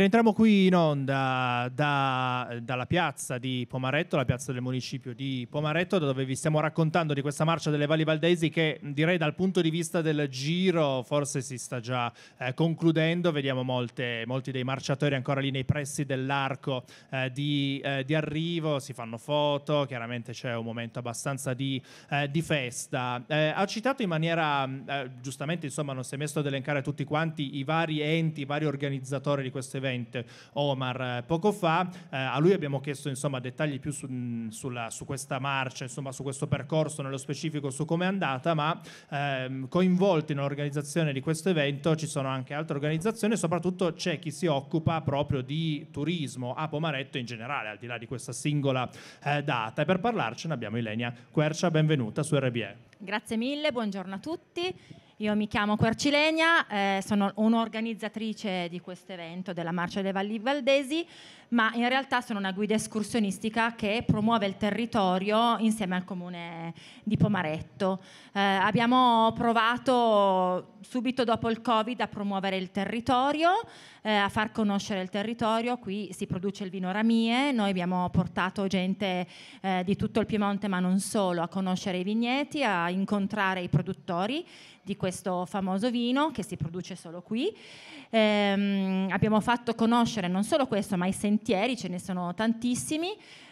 Rientriamo qui in onda da, dalla piazza di Pomaretto, la piazza del municipio di Pomaretto, dove vi stiamo raccontando di questa marcia delle Valli Valdesi che direi dal punto di vista del giro forse si sta già eh, concludendo. Vediamo molte, molti dei marciatori ancora lì nei pressi dell'arco eh, di, eh, di, arrivo, si fanno foto, chiaramente c'è un momento abbastanza di, eh, di festa. Eh, ha citato in maniera, eh, giustamente insomma non si è messo ad elencare tutti quanti i vari enti, i vari organizzatori di questo evento intervento Omar eh, poco fa. Eh, a lui abbiamo chiesto insomma, dettagli più su, mm, sulla, su, questa marcia, insomma, su questo percorso, nello specifico su come è andata, ma ehm, coinvolti nell'organizzazione di questo evento ci sono anche altre organizzazioni e soprattutto c'è chi si occupa proprio di turismo a Pomaretto in generale, al di là di questa singola eh, data. E per parlarcene abbiamo Ilenia Quercia, benvenuta su RBE. Grazie mille, buongiorno a tutti. Io mi chiamo Quercilenia, eh, sono un'organizzatrice di questo evento della Marcia dei Valli Valdesi, ma in realtà sono una guida escursionistica che promuove il territorio insieme al comune di Pomaretto. Eh, abbiamo provato subito dopo il Covid a promuovere il territorio, eh, a far conoscere il territorio, qui si produce il vino Ramie, noi abbiamo portato gente eh, di tutto il Piemonte ma non solo a conoscere i vigneti, a incontrare i produttori di questo questo famoso vino che si produce solo qui. Ehm, abbiamo fatto conoscere non solo questo, ma i sentieri, ce ne sono tantissimi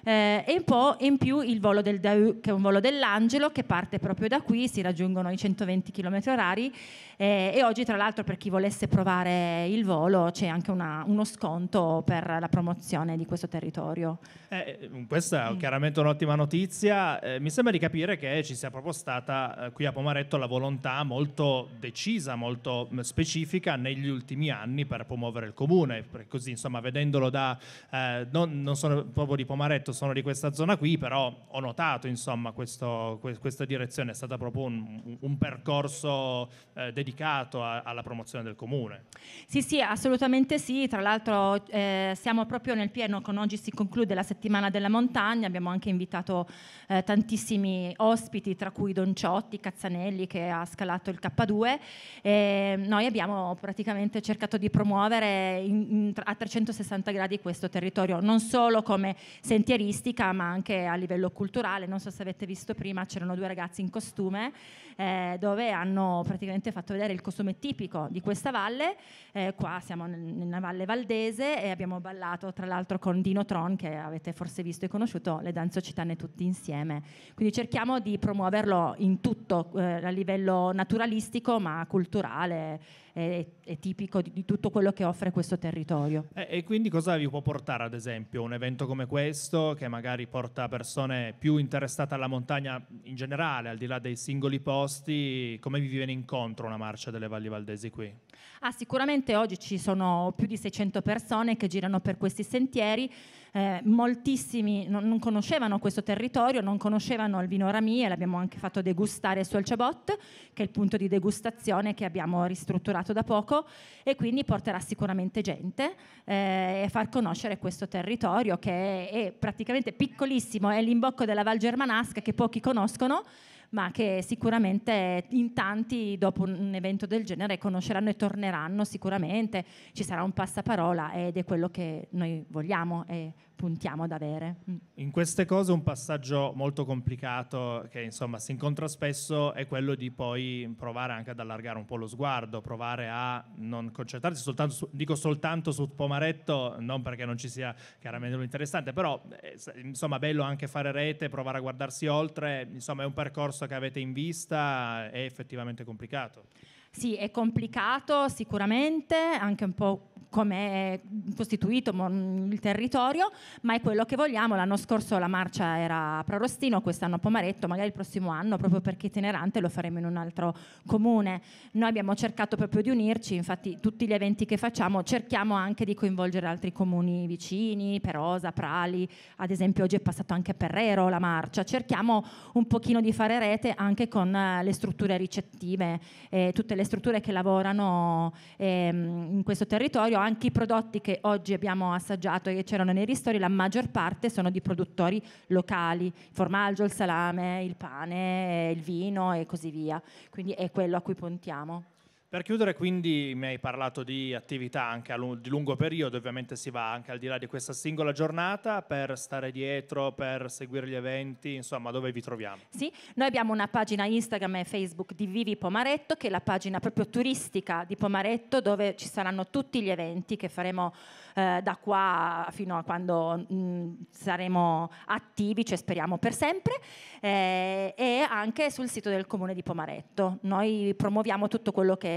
eh, e un in più il volo del Daou, che è un volo dell'Angelo che parte proprio da qui, si raggiungono i 120 km orari eh, e oggi tra l'altro per chi volesse provare il volo c'è anche una, uno sconto per la promozione di questo territorio. Eh, questa è mm. chiaramente un'ottima notizia, eh, mi sembra di capire che ci sia proprio stata eh, qui a Pomaretto la volontà molto decisa, molto mm, specifica negli ultimi anni per promuovere il comune, così insomma vedendolo da, eh, non, non sono proprio di Pomaretto, sono di questa zona qui, però ho notato insomma questo, questa direzione, è stato proprio un, un percorso eh, dedicato a, alla promozione del comune. Sì, sì, assolutamente sì, tra l'altro eh, siamo proprio nel pieno con oggi si conclude la settimana della montagna, abbiamo anche invitato eh, tantissimi ospiti, tra cui Don Ciotti, Cazzanelli che ha scalato il K2, e noi abbiamo praticamente cercato di promuovere in, in, a 360 gradi questo territorio, non solo come sentieri caratteristica ma anche a livello culturale, non so se avete visto prima c'erano due ragazzi in costume eh, dove hanno praticamente fatto vedere il costume tipico di questa valle, eh, qua siamo nella valle valdese e abbiamo ballato tra l'altro con Dino Tron che avete forse visto e conosciuto le danze occitane tutti insieme, quindi cerchiamo di promuoverlo in tutto eh, a livello naturalistico ma culturale è, è tipico di, di, tutto quello che offre questo territorio. E, eh, e, quindi cosa vi può portare ad esempio un evento come questo che magari porta persone più interessate alla montagna in generale, al di là dei singoli posti, come vi viene incontro una marcia delle Valli Valdesi qui? Ah, sicuramente oggi ci sono più di 600 persone che girano per questi sentieri eh, moltissimi non, non, conoscevano questo territorio, non conoscevano il vino e l'abbiamo anche fatto degustare su al Chabot, che è il punto di degustazione che abbiamo ristrutturato da poco e quindi porterà sicuramente gente eh, a far conoscere questo territorio che è, è praticamente piccolissimo, è l'imbocco della Val Germanasca che pochi conoscono ma che sicuramente in tanti dopo un evento del genere conosceranno e torneranno sicuramente, ci sarà un passaparola ed è quello che noi vogliamo e puntiamo ad avere. Mm. In queste cose un passaggio molto complicato che insomma si incontra spesso è quello di poi provare anche ad allargare un po' lo sguardo, provare a non concentrarsi soltanto su, dico soltanto su Pomaretto, non perché non ci sia chiaramente un interessante, però eh, insomma bello anche fare rete, provare a guardarsi oltre, insomma è un percorso che avete in vista, è effettivamente complicato. Sì, è complicato sicuramente, anche un po' come è costituito mm, il territorio, ma è quello che vogliamo. L'anno scorso la marcia era a Prarostino, quest'anno a Pomaretto, magari il prossimo anno, proprio perché itinerante, lo faremo in un altro comune. Noi abbiamo cercato proprio di unirci, infatti tutti gli eventi che facciamo cerchiamo anche di coinvolgere altri comuni vicini, Perosa, Prali, ad esempio oggi è passato anche Perrero la marcia, cerchiamo un pochino di fare rete anche con eh, le strutture ricettive, eh, tutte le strutture che lavorano eh, in questo territorio anche i prodotti che oggi abbiamo assaggiato e che c'erano nei ristori, la maggior parte sono di produttori locali, il formaggio, il salame, il pane, il vino e così via. Quindi è quello a cui puntiamo. Per chiudere quindi mi hai parlato di attività anche di lungo periodo, ovviamente si va anche al di là di questa singola giornata per stare dietro, per seguire gli eventi, insomma dove vi troviamo? Sì, noi abbiamo una pagina Instagram e Facebook di Vivi Pomaretto che è la pagina proprio turistica di Pomaretto dove ci saranno tutti gli eventi che faremo eh, da qua fino a quando mh, mm, saremo attivi, cioè speriamo per sempre, eh, e anche sul sito del comune di Pomaretto. Noi promuoviamo tutto quello che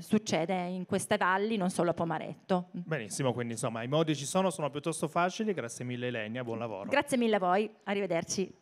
succede in queste valli, non solo a Pomaretto. Benissimo, quindi insomma i modi ci sono, sono piuttosto facili, grazie mille Elenia, buon lavoro. Grazie mille a voi, arrivederci.